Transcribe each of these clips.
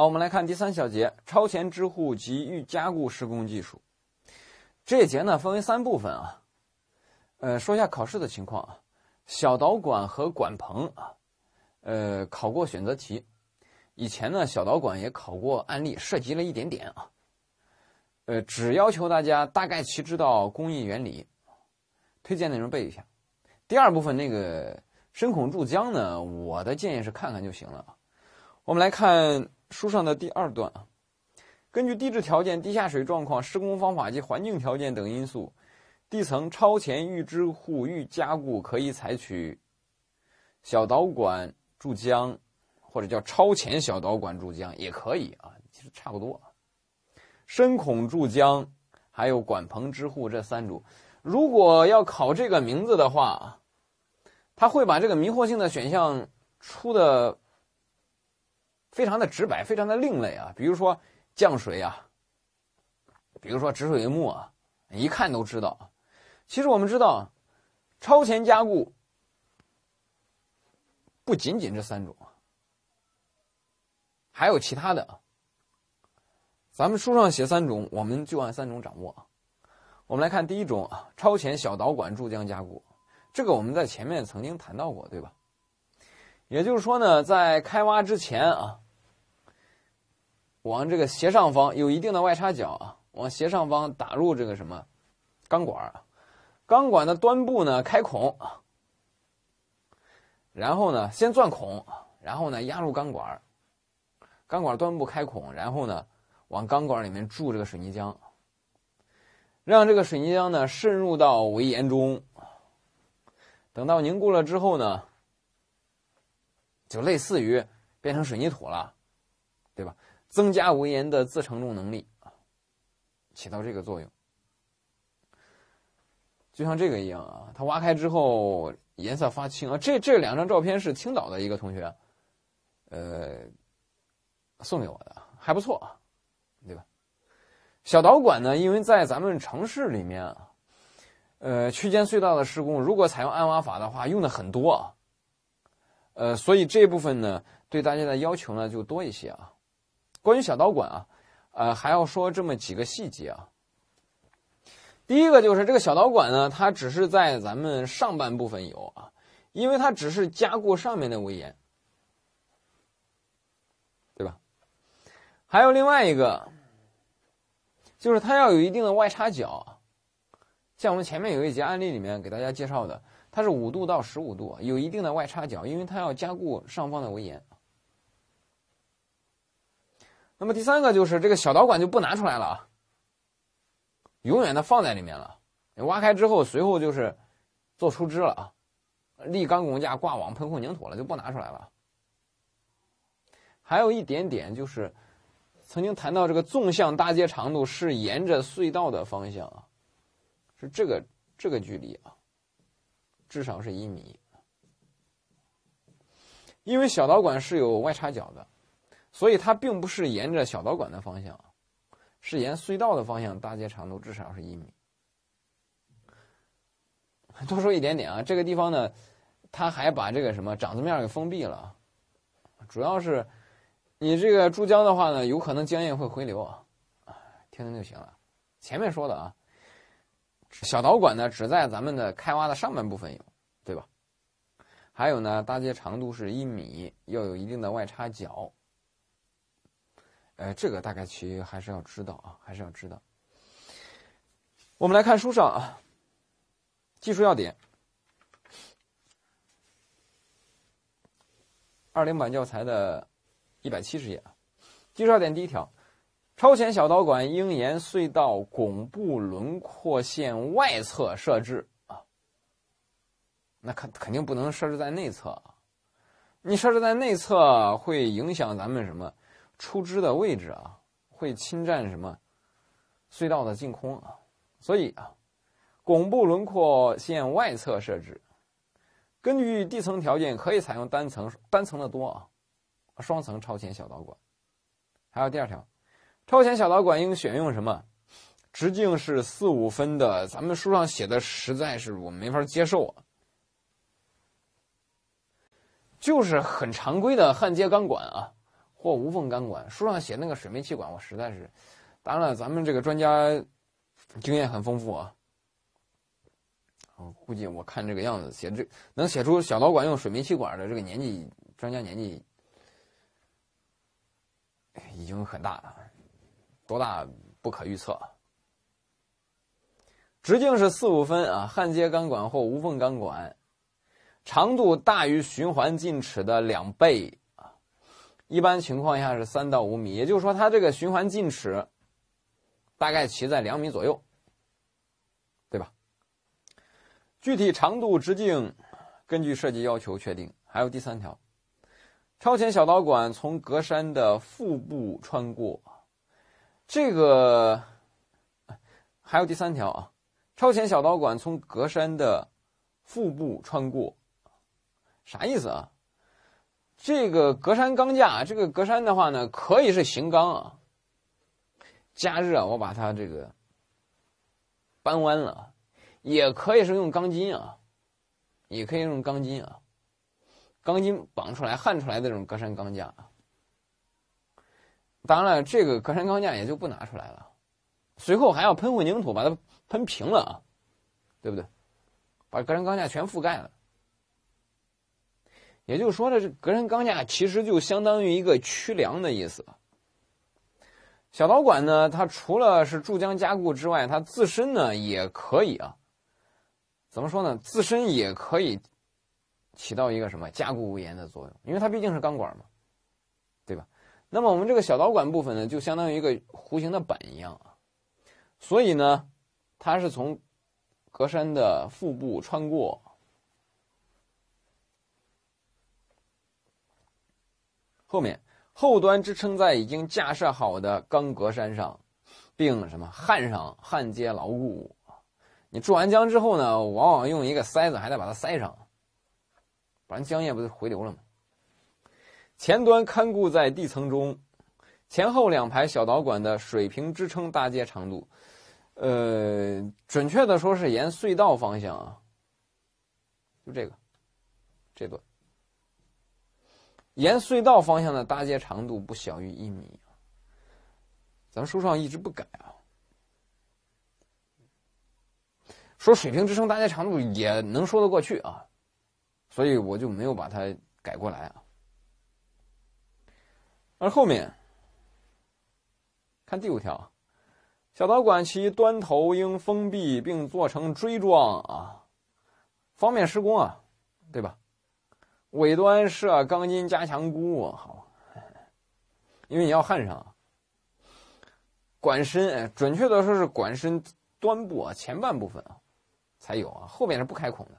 好，我们来看第三小节超前支护及预加固施工技术。这一节呢分为三部分啊，呃，说一下考试的情况啊。小导管和管棚啊，呃，考过选择题，以前呢小导管也考过案例，涉及了一点点啊。呃，只要求大家大概其知道工艺原理，推荐内容背一下。第二部分那个深孔注浆呢，我的建议是看看就行了。我们来看。书上的第二段啊，根据地质条件、地下水状况、施工方法及环境条件等因素，地层超前预支护、预加固可以采取小导管注浆，或者叫超前小导管注浆也可以啊，其实差不多。深孔注浆，还有管棚支护这三种。如果要考这个名字的话它他会把这个迷惑性的选项出的。非常的直白，非常的另类啊！比如说降水啊，比如说止水帷幕啊，一看都知道啊。其实我们知道，超前加固不仅仅这三种，还有其他的啊。咱们书上写三种，我们就按三种掌握我们来看第一种啊，超前小导管注浆加固，这个我们在前面曾经谈到过，对吧？也就是说呢，在开挖之前啊。往这个斜上方有一定的外插角啊，往斜上方打入这个什么钢管钢管的端部呢开孔，然后呢先钻孔，然后呢压入钢管钢管端部开孔，然后呢往钢管里面注这个水泥浆，让这个水泥浆呢渗入到围岩中，等到凝固了之后呢，就类似于变成水泥土了，对吧？增加围岩的自承重能力啊，起到这个作用，就像这个一样啊。它挖开之后颜色发青啊。这这两张照片是青岛的一个同学，呃，送给我的，还不错啊，对吧？小导管呢，因为在咱们城市里面啊，呃，区间隧道的施工如果采用暗挖法的话，用的很多啊。呃，所以这部分呢，对大家的要求呢就多一些啊。关于小导管啊，呃，还要说这么几个细节啊。第一个就是这个小导管呢，它只是在咱们上半部分有啊，因为它只是加固上面的围岩，对吧？还有另外一个，就是它要有一定的外插角，像我们前面有一节案例里面给大家介绍的，它是五度到十五度，有一定的外插角，因为它要加固上方的围岩。那么第三个就是这个小导管就不拿出来了啊，永远的放在里面了。挖开之后，随后就是做出枝了啊，立钢拱架、挂网、喷混凝土了，就不拿出来了。还有一点点就是，曾经谈到这个纵向搭接长度是沿着隧道的方向啊，是这个这个距离啊，至少是一米，因为小导管是有外插角的。所以它并不是沿着小导管的方向，是沿隧道的方向搭接，长度至少是一米。多说一点点啊，这个地方呢，它还把这个什么掌子面给封闭了，主要是你这个注浆的话呢，有可能浆液会回流啊。听听就行了，前面说的啊，小导管呢只在咱们的开挖的上半部分有，对吧？还有呢，搭接长度是一米，要有一定的外插角。哎，这个大概其还是要知道啊，还是要知道。我们来看书上啊，技术要点，二零版教材的一百七十页啊，技术要点第一条：超前小导管应沿隧道拱部轮廓线外侧设置啊。那肯肯定不能设置在内侧啊，你设置在内侧会影响咱们什么？出枝的位置啊，会侵占什么隧道的净空啊？所以啊，拱部轮廓线外侧设置。根据地层条件，可以采用单层，单层的多啊，双层超前小导管。还有第二条，超前小导管应选用什么？直径是四五分的。咱们书上写的实在是我没法接受啊，就是很常规的焊接钢管啊。或无缝钢管，书上写那个水煤气管，我实在是……当然了，咱们这个专家经验很丰富啊。我估计我看这个样子，写这能写出小导管用水煤气管的这个年纪，专家年纪已经很大了，多大不可预测。直径是四五分啊，焊接钢管或无缝钢管，长度大于循环进尺的两倍。一般情况下是三到五米，也就是说，它这个循环进尺大概齐在两米左右，对吧？具体长度、直径根据设计要求确定。还有第三条，超前小导管从格栅的腹部穿过。这个还有第三条啊，超前小导管从格栅的腹部穿过，啥意思啊？这个格栅钢架，这个格栅的话呢，可以是型钢啊，加热我把它这个扳弯了，也可以是用钢筋啊，也可以用钢筋啊，钢筋绑出来、焊出来的这种格栅钢架啊。当然了，这个格栅钢架也就不拿出来了，随后还要喷混凝土把它喷平了啊，对不对？把格栅钢架全覆盖了。也就是说，这格栅钢架其实就相当于一个曲梁的意思。小导管呢，它除了是注浆加固之外，它自身呢也可以啊，怎么说呢？自身也可以起到一个什么加固无言的作用，因为它毕竟是钢管嘛，对吧？那么我们这个小导管部分呢，就相当于一个弧形的板一样啊，所以呢，它是从格栅的腹部穿过。后面后端支撑在已经架设好的钢格栅上，并什么焊上焊接牢固。你注完浆之后呢，往往用一个塞子，还得把它塞上，不然浆液不就回流了吗？前端看固在地层中，前后两排小导管的水平支撑搭接长度，呃，准确的说是沿隧道方向啊，就这个这段。沿隧道方向的搭接长度不小于一米，咱们书上一直不改啊。说水平支撑搭接长度也能说得过去啊，所以我就没有把它改过来啊。而后面看第五条，小导管其端头应封闭并做成锥状啊，方便施工啊，对吧？尾端设钢筋加强箍，好，因为你要焊上。管身，准确的说是管身端部啊，前半部分啊，才有啊，后面是不开孔的。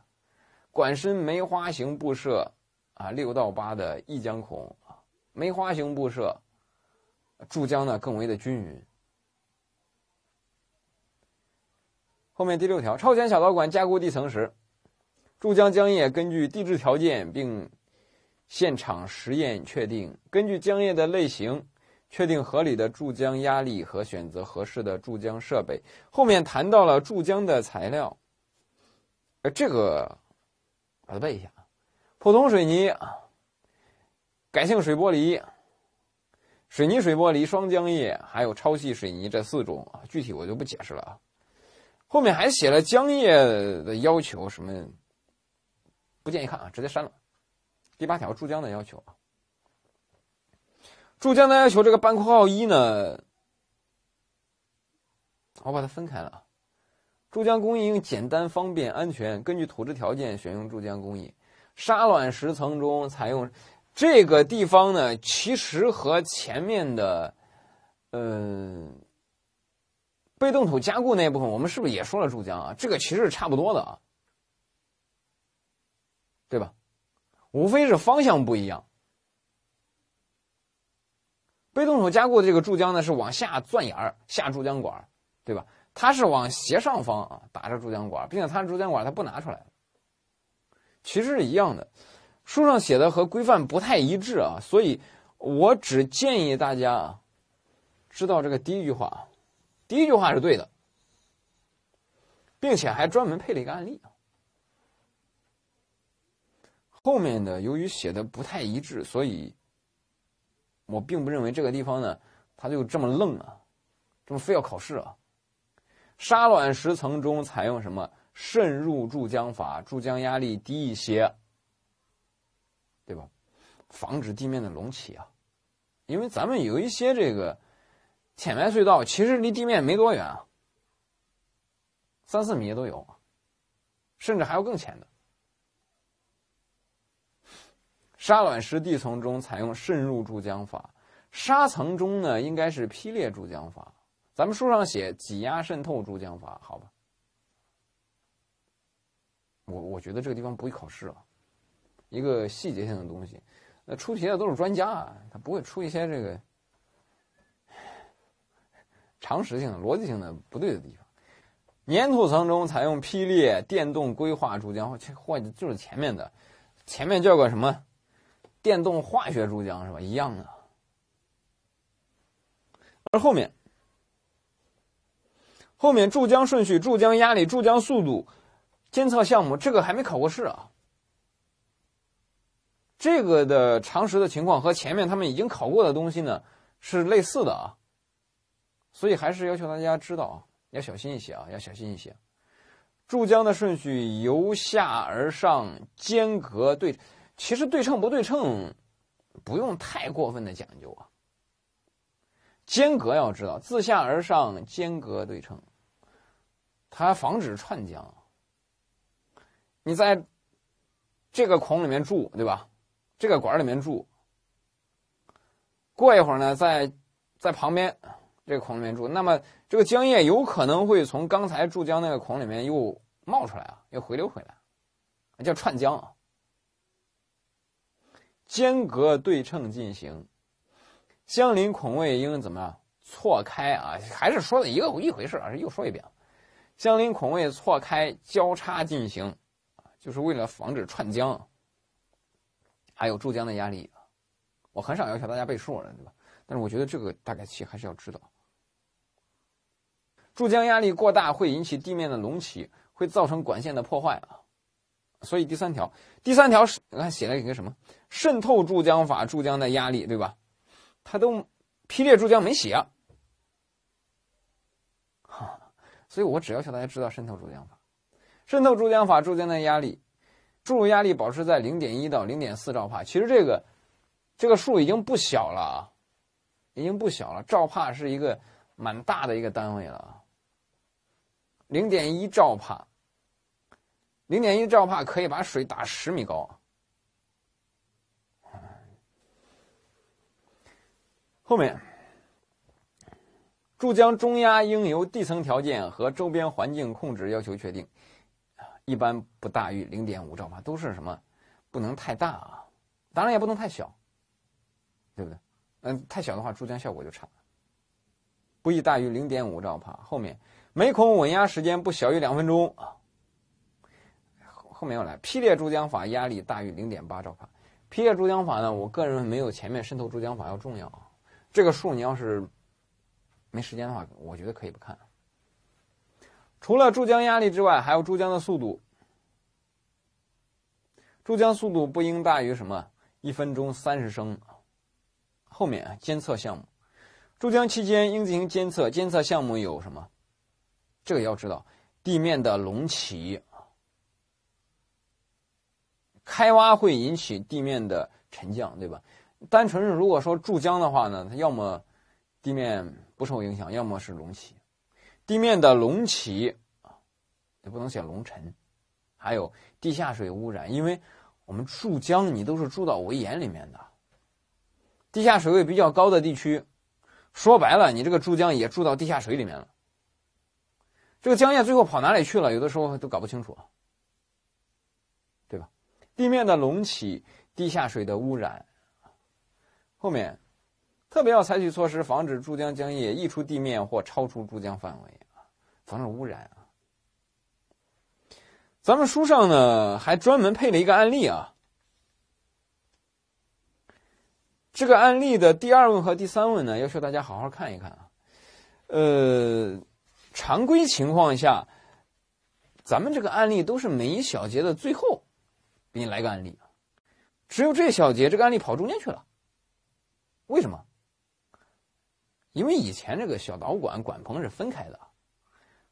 管身梅花形布设，啊，六到八的一浆孔啊，梅花形布设，注浆呢更为的均匀。后面第六条，超前小导管加固地层时。注浆浆液根据地质条件，并现场实验确定。根据浆液的类型，确定合理的注浆压力和选择合适的注浆设备。后面谈到了注浆的材料，呃，这个把它背一下啊：普通水泥啊、改性水玻璃、水泥水玻璃、双浆液，还有超细水泥这四种啊。具体我就不解释了啊。后面还写了浆液的要求，什么？不建议看啊，直接删了。第八条注浆的要求啊，注浆的要求，这个半括号一呢，我把它分开了啊。注浆工艺应简单、方便、安全，根据土质条件选用注浆工艺。沙卵石层中采用这个地方呢，其实和前面的嗯被动土加固那一部分，我们是不是也说了注浆啊？这个其实是差不多的啊。对吧？无非是方向不一样。被动手加固的这个注浆呢，是往下钻眼儿、下注浆管，对吧？它是往斜上方啊打着注浆管，并且它注浆管它不拿出来其实是一样的，书上写的和规范不太一致啊，所以我只建议大家啊，知道这个第一句话，啊，第一句话是对的，并且还专门配了一个案例。后面的由于写的不太一致，所以我并不认为这个地方呢，他就这么愣啊，这么非要考试啊。沙卵石层中采用什么渗入注浆法，注浆压力低一些，对吧？防止地面的隆起啊，因为咱们有一些这个浅埋隧道，其实离地面没多远啊，三四米都有甚至还要更浅的。沙卵石地层中采用渗入注浆法，沙层中呢应该是劈裂注浆法。咱们书上写挤压渗透注浆法，好吧？我我觉得这个地方不会考试了，一个细节性的东西。那出题的都是专家啊，他不会出一些这个常识性的、逻辑性的不对的地方。粘土层中采用劈裂电动规划注浆或或就是前面的，前面叫个什么？电动化学注浆是吧？一样的。而后面，后面注浆顺序、注浆压力、注浆速度、监测项目，这个还没考过试啊。这个的常识的情况和前面他们已经考过的东西呢是类似的啊，所以还是要求大家知道啊，要小心一些啊，要小心一些。注浆的顺序由下而上，间隔对。其实对称不对称，不用太过分的讲究啊。间隔要知道，自下而上间隔对称，它防止串浆。你在这个孔里面住，对吧？这个管里面住，过一会儿呢，在在旁边这个孔里面住，那么这个浆液有可能会从刚才注浆那个孔里面又冒出来啊，又回流回来，叫串浆啊。间隔对称进行，相邻孔位应怎么样错开啊？还是说的一个一回事啊？又说一遍，相邻孔位错开交叉进行，就是为了防止串浆，还有注浆的压力。我很少要求大家背数了，对吧？但是我觉得这个大概其还是要知道。注浆压力过大会引起地面的隆起，会造成管线的破坏啊。所以第三条，第三条是看写了一个什么？渗透注浆法注浆的压力对吧？它都劈裂注浆没写，哈，所以我只要求大家知道渗透注浆法。渗透注浆法注浆的压力，注入压力保持在零点一到零点四兆帕。其实这个这个数已经不小了啊，已经不小了。兆帕是一个蛮大的一个单位了，零点一兆帕，零点一兆帕可以把水打十米高后面注浆中压应由地层条件和周边环境控制要求确定，一般不大于零点五兆帕，都是什么，不能太大啊，当然也不能太小，对不对？嗯，太小的话注浆效果就差，不宜大于零点五兆帕。后面每孔稳压时间不小于两分钟啊。后面要来劈裂注浆法，压力大于零点八兆帕。劈裂注浆法呢，我个人没有前面渗透注浆法要重要啊。这个数你要是没时间的话，我觉得可以不看。除了注浆压力之外，还有注浆的速度。注浆速度不应大于什么？一分钟三十升。后面监测项目，注浆期间应进行监测，监测项目有什么？这个要知道，地面的隆起，开挖会引起地面的沉降，对吧？单纯是如果说注浆的话呢，它要么地面不受影响，要么是隆起。地面的隆起啊，也不能写隆沉。还有地下水污染，因为我们注浆你都是注到围岩里面的，地下水位比较高的地区，说白了你这个注浆也注到地下水里面了。这个浆液最后跑哪里去了，有的时候都搞不清楚，对吧？地面的隆起，地下水的污染。后面特别要采取措施，防止珠江浆液溢出地面或超出珠江范围啊，防止污染啊。咱们书上呢还专门配了一个案例啊，这个案例的第二问和第三问呢，要求大家好好看一看啊。呃，常规情况下，咱们这个案例都是每一小节的最后给你来个案例，只有这小节这个案例跑中间去了。为什么？因为以前这个小导管管棚是分开的，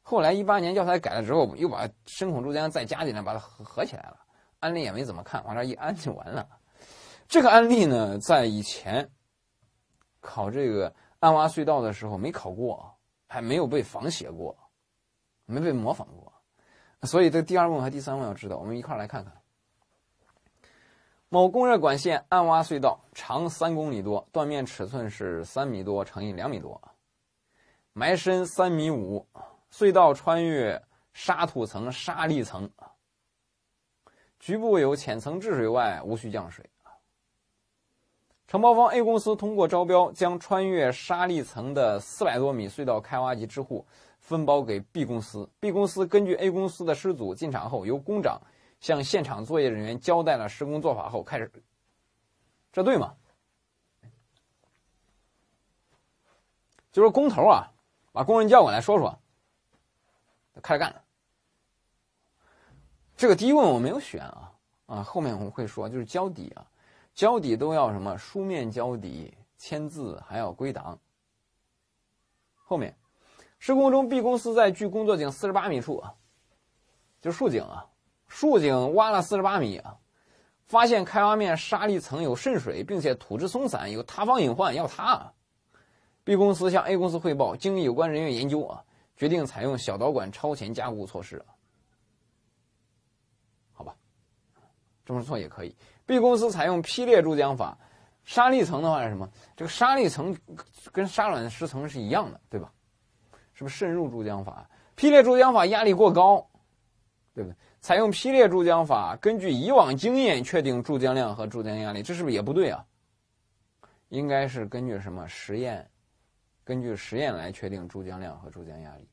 后来一八年教材改了之后，又把深孔柱浆再加进来，把它合合起来了。案例也没怎么看，往这一安就完了。这个案例呢，在以前考这个暗挖隧道的时候没考过还没有被仿写过，没被模仿过。所以这第二问和第三问要知道，我们一块来看看。某供热管线暗挖隧道长三公里多，断面尺寸是三米多乘以两米多，埋深三米五隧道穿越沙土层、沙砾层局部有浅层滞水，外无需降水承包方 A 公司通过招标将穿越沙砾层的四百多米隧道开挖及支护分包给 B 公司，B 公司根据 A 公司的失组进场后由工长。向现场作业人员交代了施工做法后，开始，这对吗？就说工头啊，把工人叫过来说说，开始干。这个第一问我没有选啊啊，后面我们会说，就是交底啊，交底都要什么？书面交底，签字还要归档。后面施工中，B 公司在距工作井四十八米处啊，就是竖井啊。竖井挖了四十八米啊，发现开挖面砂砾层有渗水，并且土质松散，有塌方隐患要塌。B 公司向 A 公司汇报，经有关人员研究啊，决定采用小导管超前加固措施。好吧，这么做也可以。B 公司采用劈裂注浆法，砂砾层的话是什么？这个砂砾层跟沙卵石层是一样的，对吧？是不是渗入注浆法？劈裂注浆法压力过高。对对？不采用劈裂注浆法，根据以往经验确定注浆量和注浆压力，这是不是也不对啊？应该是根据什么实验？根据实验来确定注浆量和注浆压力。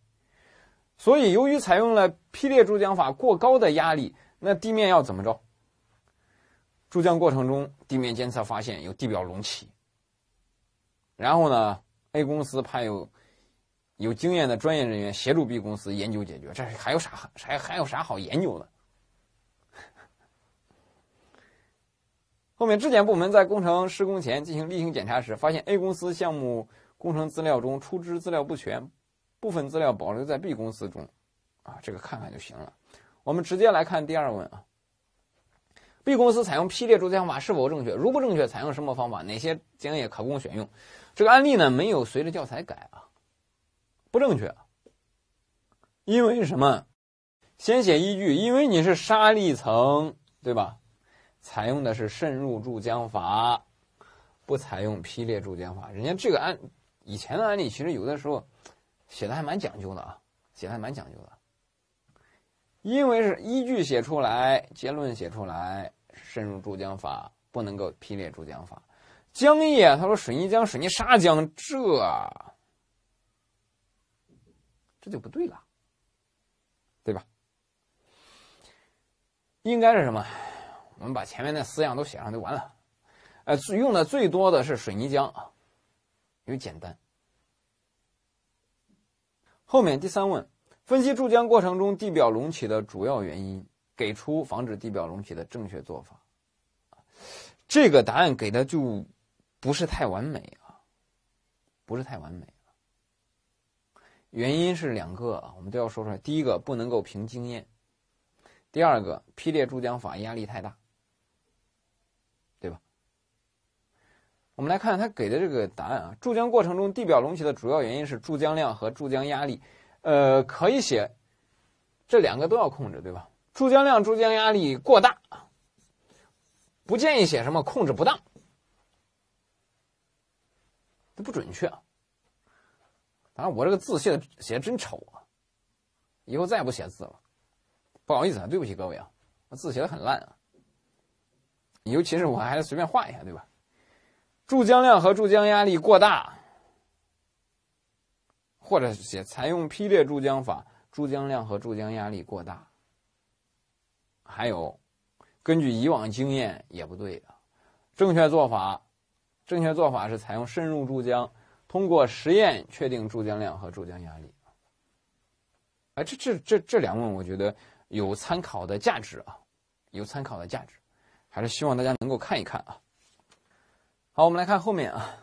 所以，由于采用了劈裂注浆法，过高的压力，那地面要怎么着？注浆过程中，地面监测发现有地表隆起。然后呢，A 公司派有。有经验的专业人员协助 B 公司研究解决，这还有啥？还还有啥好研究的？后面质检部门在工程施工前进行例行检查时，发现 A 公司项目工程资料中出资资料不全，部分资料保留在 B 公司中。啊，这个看看就行了。我们直接来看第二问啊。B 公司采用批列柱测法是否正确？如不正确，采用什么方法？哪些检验可供选用？这个案例呢，没有随着教材改啊。不正确，因为什么？先写依据，因为你是沙砾层，对吧？采用的是渗入注浆法，不采用劈裂注浆法。人家这个案，以前的案例其实有的时候写的还蛮讲究的啊，写的还蛮讲究的。因为是依据写出来，结论写出来，渗入注浆法不能够劈裂注浆法。浆液，他说水泥浆、水泥砂浆，这。这就不对了，对吧？应该是什么？我们把前面那四样都写上就完了。呃，用的最多的是水泥浆啊，因为简单。后面第三问，分析注浆过程中地表隆起的主要原因，给出防止地表隆起的正确做法。这个答案给的就不是太完美啊，不是太完美。原因是两个啊，我们都要说出来。第一个不能够凭经验，第二个劈裂注浆法压力太大，对吧？我们来看他给的这个答案啊，注浆过程中地表隆起的主要原因是注浆量和注浆压力，呃，可以写这两个都要控制，对吧？注浆量、注浆压力过大不建议写什么控制不当，这不准确啊。反正我这个字写的写的真丑啊！以后再也不写字了，不好意思，啊，对不起各位啊，我字写的很烂啊。尤其是我还是随便画一下，对吧？注浆量和注浆压力过大，或者写采用劈裂注浆法，注浆量和注浆压力过大。还有，根据以往经验也不对的，正确做法，正确做法是采用渗入注浆。通过实验确定注浆量和注浆压力。哎，这这这这两问我觉得有参考的价值啊，有参考的价值，还是希望大家能够看一看啊。好，我们来看后面啊，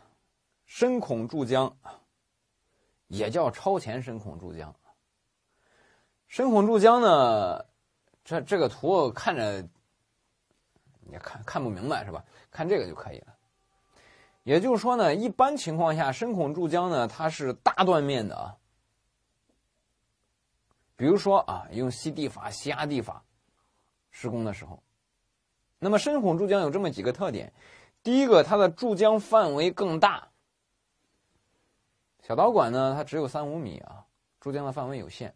深孔注浆也叫超前深孔注浆。深孔注浆呢，这这个图看着也看看不明白是吧？看这个就可以了。也就是说呢，一般情况下，深孔注浆呢，它是大断面的啊。比如说啊，用吸地法、吸压地法施工的时候，那么深孔注浆有这么几个特点：第一个，它的注浆范围更大。小导管呢，它只有三五米啊，注浆的范围有限。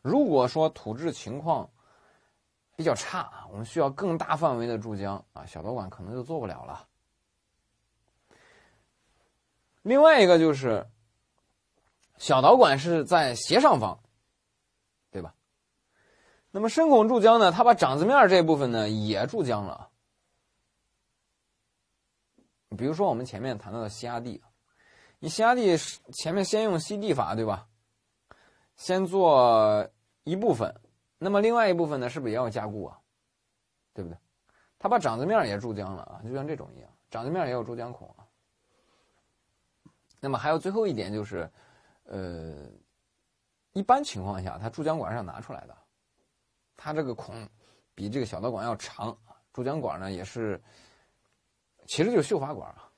如果说土质情况比较差啊，我们需要更大范围的注浆啊，小导管可能就做不了了。另外一个就是，小导管是在斜上方，对吧？那么深孔注浆呢，它把掌子面这部分呢也注浆了。比如说我们前面谈到的先压地，你先压地前面先用吸地法，对吧？先做一部分，那么另外一部分呢是不是也要加固啊？对不对？它把掌子面也注浆了啊，就像这种一样，掌子面也有注浆孔啊。那么还有最后一点就是，呃，一般情况下，它注浆管上拿出来的，它这个孔比这个小导管要长注浆管呢，也是，其实就是绣花管啊。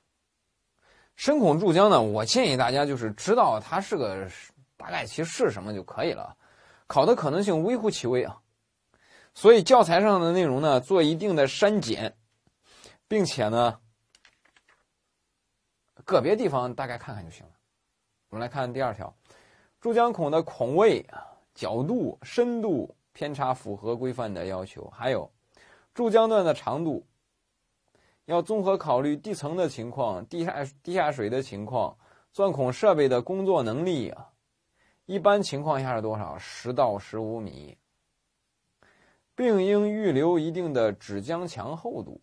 深孔注浆呢，我建议大家就是知道它是个大概，其实是什么就可以了，考的可能性微乎其微啊。所以教材上的内容呢，做一定的删减，并且呢。个别地方大概看看就行了。我们来看第二条，注浆孔的孔位啊、角度、深度偏差符合规范的要求。还有，注浆段的长度要综合考虑地层的情况、地下地下水的情况、钻孔设备的工作能力啊。一般情况下是多少？十到十五米，并应预留一定的纸浆墙厚度。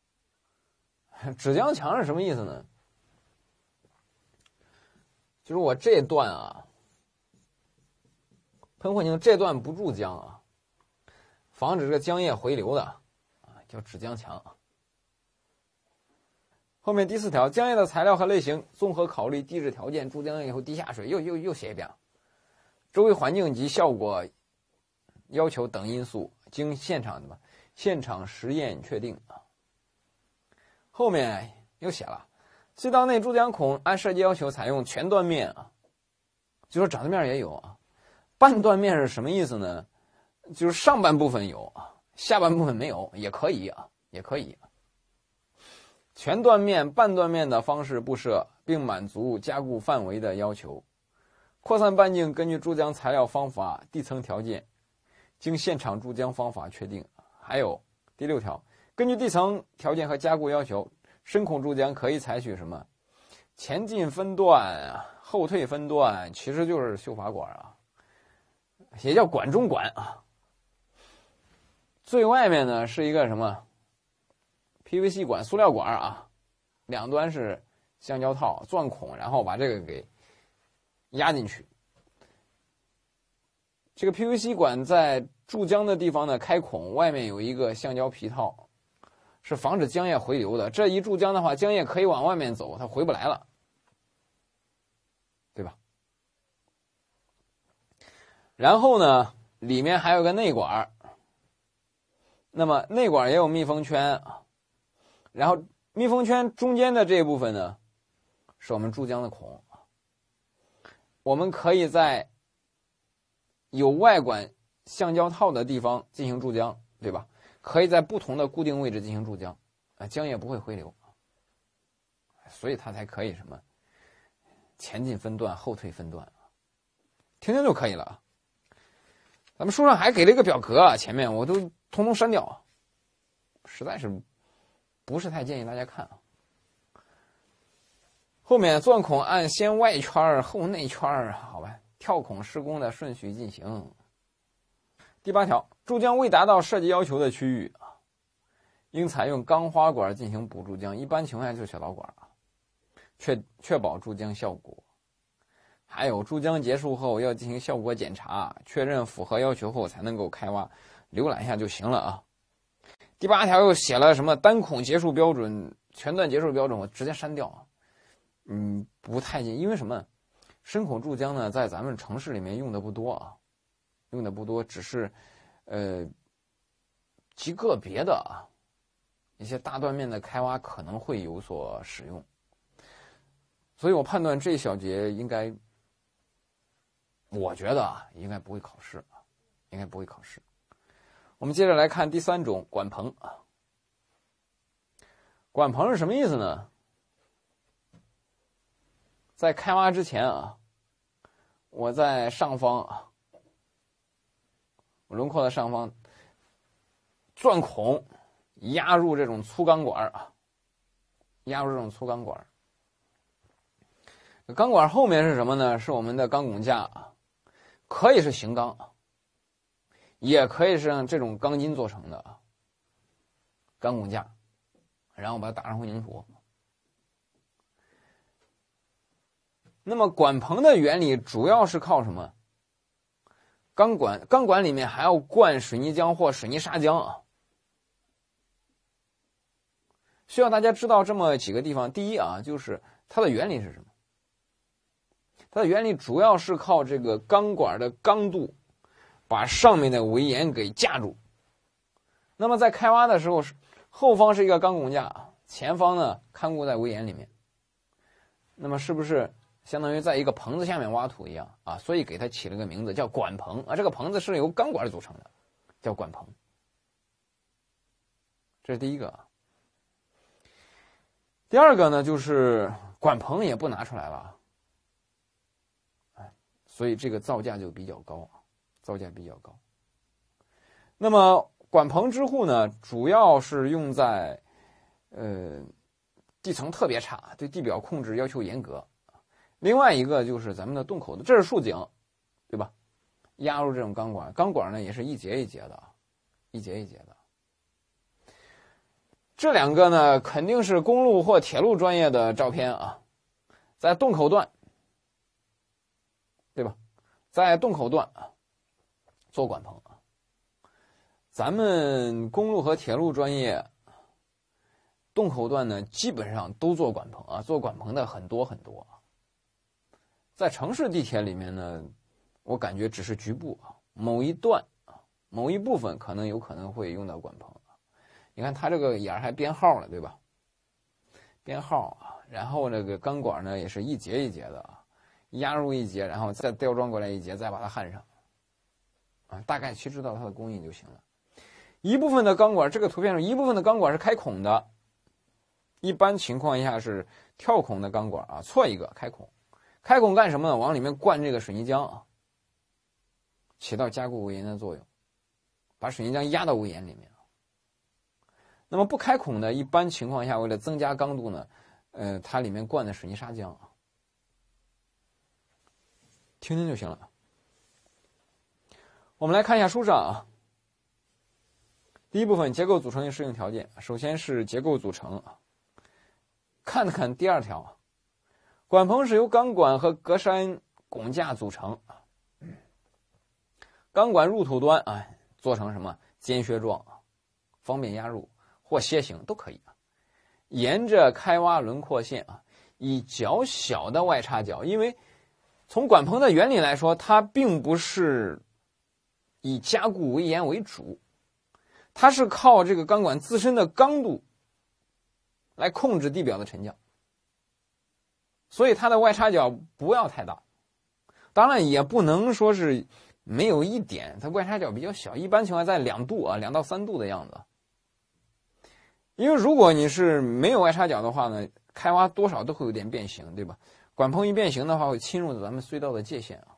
纸浆墙是什么意思呢？如果这段啊，喷火型这段不注浆啊，防止这个浆液回流的啊，叫止浆墙后面第四条，浆液的材料和类型，综合考虑地质条件、注浆以后地下水又又又写一遍，周围环境及效果要求等因素，经现场的吧，现场实验确定啊。后面又写了。隧道内注浆孔按设计要求采用全断面啊，就说整的面也有啊，半断面是什么意思呢？就是上半部分有啊，下半部分没有也可以啊，也可以。全断面、半断面的方式布设，并满足加固范围的要求，扩散半径根据注浆材料、方法、地层条件，经现场注浆方法确定。还有第六条，根据地层条件和加固要求。深孔注浆可以采取什么？前进分段啊，后退分段，其实就是修法管啊，也叫管中管啊。最外面呢是一个什么？PVC 管，塑料管啊，两端是橡胶套，钻孔，然后把这个给压进去。这个 PVC 管在注浆的地方呢开孔，外面有一个橡胶皮套。是防止浆液回流的。这一注浆的话，浆液可以往外面走，它回不来了，对吧？然后呢，里面还有个内管，那么内管也有密封圈，然后密封圈中间的这一部分呢，是我们注浆的孔。我们可以在有外管橡胶套的地方进行注浆，对吧？可以在不同的固定位置进行注浆，啊，浆液不会回流，所以它才可以什么前进分段、后退分段听听就可以了。咱们书上还给了一个表格啊，前面我都通通删掉，实在是不是太建议大家看啊。后面钻孔按先外圈后内圈，好吧，跳孔施工的顺序进行。第八条，注浆未达到设计要求的区域啊，应采用钢花管进行补注浆，一般情况下就是小导管啊，确确保注浆效果。还有注浆结束后要进行效果检查，确认符合要求后才能够开挖。浏览一下就行了啊。第八条又写了什么单孔结束标准、全段结束标准，我直接删掉啊。嗯，不太近，因为什么？深孔注浆呢，在咱们城市里面用的不多啊。用的不多，只是呃极个别的啊一些大断面的开挖可能会有所使用，所以我判断这一小节应该，我觉得啊应该不会考试啊，应该不会考试。我们接着来看第三种管棚啊，管棚是什么意思呢？在开挖之前啊，我在上方啊。轮廓的上方钻孔，压入这种粗钢管啊，压入这种粗钢管。钢管后面是什么呢？是我们的钢拱架啊，可以是型钢，也可以是这种钢筋做成的啊。钢拱架，然后把它打上混凝土。那么管棚的原理主要是靠什么？钢管钢管里面还要灌水泥浆或水泥砂浆啊，需要大家知道这么几个地方。第一啊，就是它的原理是什么？它的原理主要是靠这个钢管的刚度，把上面的围岩给架住。那么在开挖的时候，是后方是一个钢拱架，前方呢看固在围岩里面。那么是不是？相当于在一个棚子下面挖土一样啊，所以给它起了个名字叫管棚啊。这个棚子是由钢管组成的，叫管棚。这是第一个。第二个呢，就是管棚也不拿出来了啊，所以这个造价就比较高，造价比较高。那么管棚支护呢，主要是用在呃地层特别差、对地表控制要求严格。另外一个就是咱们的洞口的，这是竖井，对吧？压入这种钢管，钢管呢也是一节一节的啊，一节一节的。这两个呢肯定是公路或铁路专业的照片啊，在洞口段，对吧？在洞口段啊，做管棚啊。咱们公路和铁路专业，洞口段呢基本上都做管棚啊，做管棚的很多很多。在城市地铁里面呢，我感觉只是局部啊，某一段啊，某一部分可能有可能会用到管棚。你看它这个眼儿还编号了，对吧？编号啊，然后那个钢管呢也是一节一节的啊，压入一节，然后再吊装过来一节，再把它焊上。啊，大概其知道它的工艺就行了。一部分的钢管，这个图片上一部分的钢管是开孔的，一般情况下是跳孔的钢管啊，错一个开孔。开孔干什么呢？往里面灌这个水泥浆啊，起到加固屋檐的作用，把水泥浆压到屋檐里面。那么不开孔呢？一般情况下，为了增加刚度呢，呃，它里面灌的水泥砂浆啊，听听就行了。我们来看一下书上啊，第一部分结构组成与适应条件，首先是结构组成啊，看看第二条。管棚是由钢管和格栅拱架组成啊，钢管入土端啊做成什么尖削状啊，方便压入或楔形都可以啊。沿着开挖轮廓线啊，以较小的外插角，因为从管棚的原理来说，它并不是以加固围岩为主，它是靠这个钢管自身的刚度来控制地表的沉降。所以它的外插角不要太大，当然也不能说是没有一点，它外插角比较小，一般情况在两度啊，两到三度的样子。因为如果你是没有外插角的话呢，开挖多少都会有点变形，对吧？管棚一变形的话，会侵入咱们隧道的界限啊，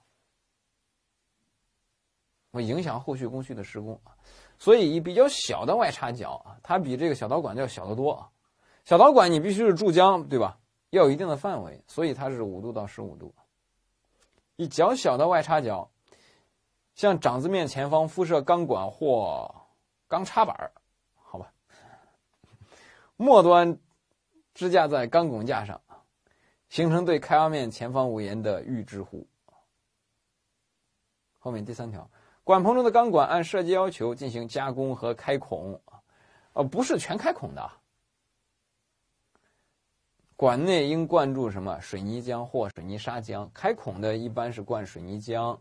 会影响后续工序的施工啊。所以以比较小的外插角啊，它比这个小导管要小得多啊。小导管你必须是注浆，对吧？要有一定的范围，所以它是五度到十五度。以较小的外插角，向掌子面前方敷设钢管或钢插板儿，好吧。末端支架在钢拱架上，形成对开挖面前方无沿的预支护。后面第三条，管棚中的钢管按设计要求进行加工和开孔，呃，不是全开孔的。管内应灌注什么水泥浆或水泥砂浆？开孔的一般是灌水泥浆，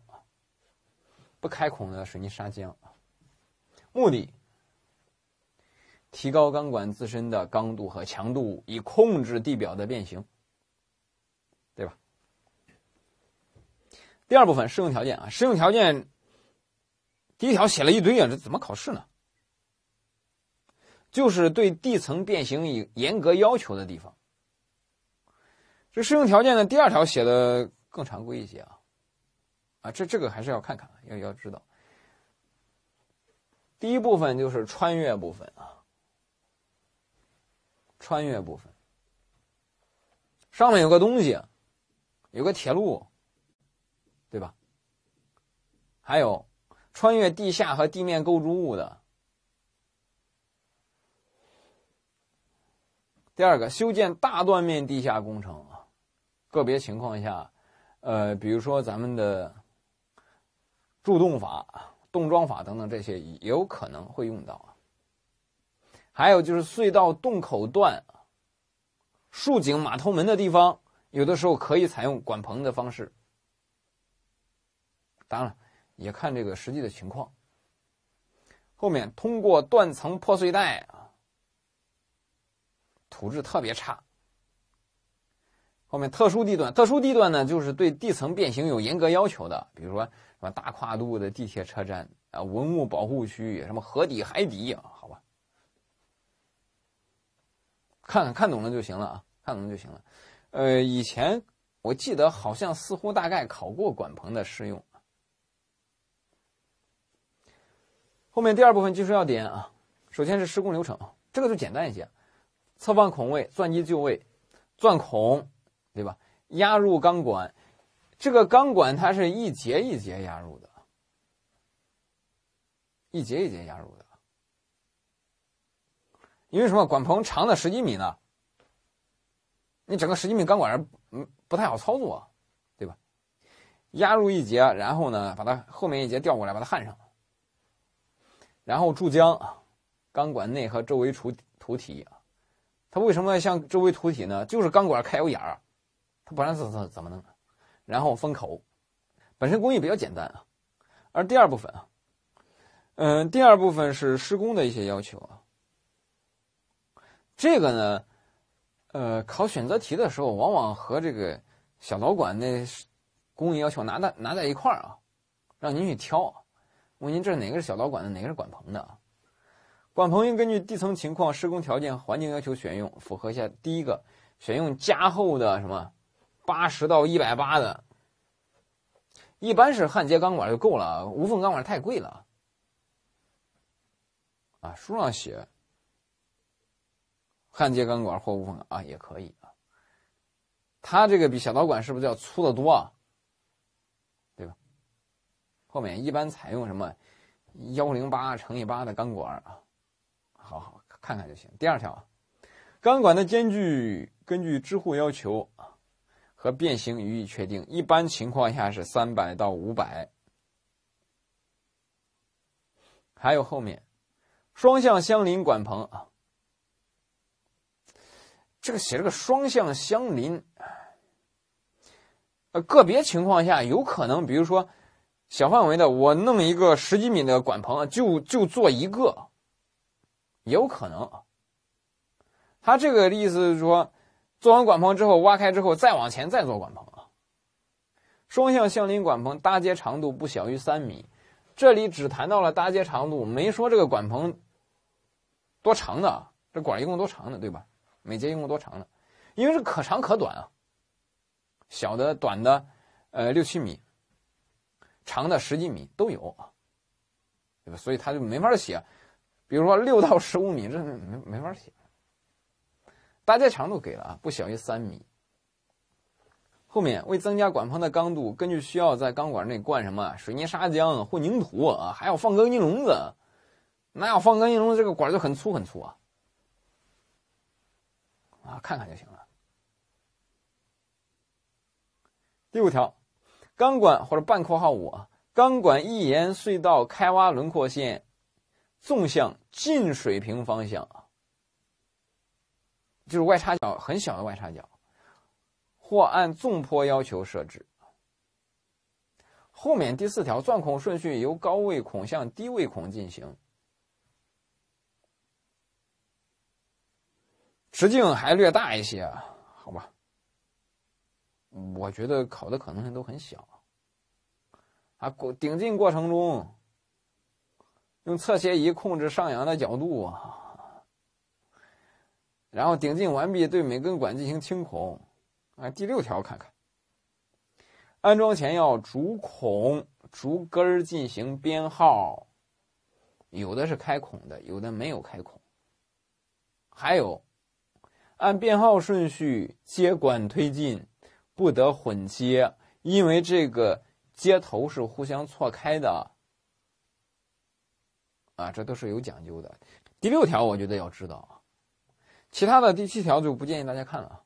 不开孔的水泥砂浆。目的：提高钢管自身的刚度和强度，以控制地表的变形，对吧？第二部分适用条件啊，适用条件第一条写了一堆啊，这怎么考试呢？就是对地层变形以严格要求的地方。这适用条件呢？第二条写的更常规一些啊，啊，这这个还是要看看，要要知道。第一部分就是穿越部分啊，穿越部分上面有个东西，有个铁路，对吧？还有穿越地下和地面构筑物的。第二个，修建大断面地下工程。个别情况下，呃，比如说咱们的助动法、动桩法等等这些，也有可能会用到啊。还有就是隧道洞口段竖井、码头门的地方，有的时候可以采用管棚的方式。当然，也看这个实际的情况。后面通过断层破碎带啊，土质特别差。后面特殊地段，特殊地段呢，就是对地层变形有严格要求的，比如说什么大跨度的地铁车站啊，文物保护区，域，什么河底、海底啊，好吧。看看看懂了就行了啊，看懂了就行了。呃，以前我记得好像似乎大概考过管棚的适用。后面第二部分技术要点啊，首先是施工流程，这个就简单一些，侧放孔位，钻机就位，钻孔。对吧？压入钢管，这个钢管它是一节一节压入的，一节一节压入的。因为什么？管棚长的十几米呢，你整个十几米钢管嗯不太好操作，对吧？压入一节，然后呢把它后面一节调过来，把它焊上，然后注浆钢管内和周围除土体啊，它为什么向周围土体呢？就是钢管开有眼儿。它不然怎怎怎么弄？然后封口，本身工艺比较简单啊。而第二部分啊，嗯，第二部分是施工的一些要求啊。这个呢，呃，考选择题的时候，往往和这个小导管那工艺要求拿在拿在一块儿啊，让您去挑，问您这是哪个是小导管的，哪个是管棚的啊？管棚应根据地层情况、施工条件、环境要求选用，符合一下第一个，选用加厚的什么？八十到一百八的，一般是焊接钢管就够了，无缝钢管太贵了。啊，书上写焊接钢管或无缝啊也可以啊。它这个比小导管是不是要粗的多啊？对吧？后面一般采用什么幺零八乘以八的钢管啊？好好看看就行。第二条，钢管的间距根据支护要求啊。和变形予以确定，一般情况下是三百到五百。还有后面双向相邻管棚啊，这个写了个双向相邻，呃，个别情况下有可能，比如说小范围的，我弄一个十几米的管棚，就就做一个，也有可能啊。他这个意思是说。做完管棚之后，挖开之后再往前再做管棚啊。双向相邻管棚搭接长度不小于三米，这里只谈到了搭接长度，没说这个管棚多长的啊？这管一共多长的，对吧？每节一共多长的？因为是可长可短啊，小的短的，呃六七米，长的十几米都有啊，对吧？所以他就没法写，比如说六到十五米，这没没法写。搭架长度给了啊，不小于三米。后面为增加管棚的刚度，根据需要在钢管内灌什么水泥砂浆、混凝土啊，还要放钢筋笼子。那要放钢筋笼，子，这个管就很粗很粗啊。啊，看看就行了。第五条，钢管或者半括号五啊，钢管一沿隧道开挖轮廓线纵向近水平方向啊。就是外插角很小的外插角，或按纵坡要求设置。后面第四条，钻孔顺序由高位孔向低位孔进行。直径还略大一些，好吧。我觉得考的可能性都很小。啊，过顶进过程中，用侧斜仪控制上扬的角度啊。然后顶进完毕，对每根管进行清孔。啊，第六条看看。安装前要逐孔逐根进行编号，有的是开孔的，有的没有开孔。还有，按编号顺序接管推进，不得混接，因为这个接头是互相错开的。啊，这都是有讲究的。第六条，我觉得要知道。其他的第七条就不建议大家看了啊。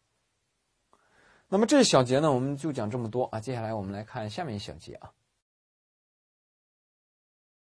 那么这一小节呢，我们就讲这么多啊。接下来我们来看下面一小节啊。